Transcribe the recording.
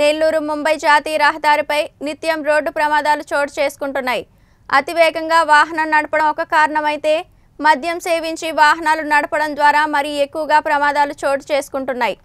నెల్లూరు ముంబై జాతీయ రహదారిపై నిత్యం రోడ్డు ప్రమాదాలు చోటు చేసుకుంటున్నాయి అతివేగంగా వాహనం నడపడం ఒక కారణమైతే మద్యం సేవించి వాహనాలు నడపడం ద్వారా మరీ ఎక్కువగా ప్రమాదాలు చోటు చేసుకుంటున్నాయి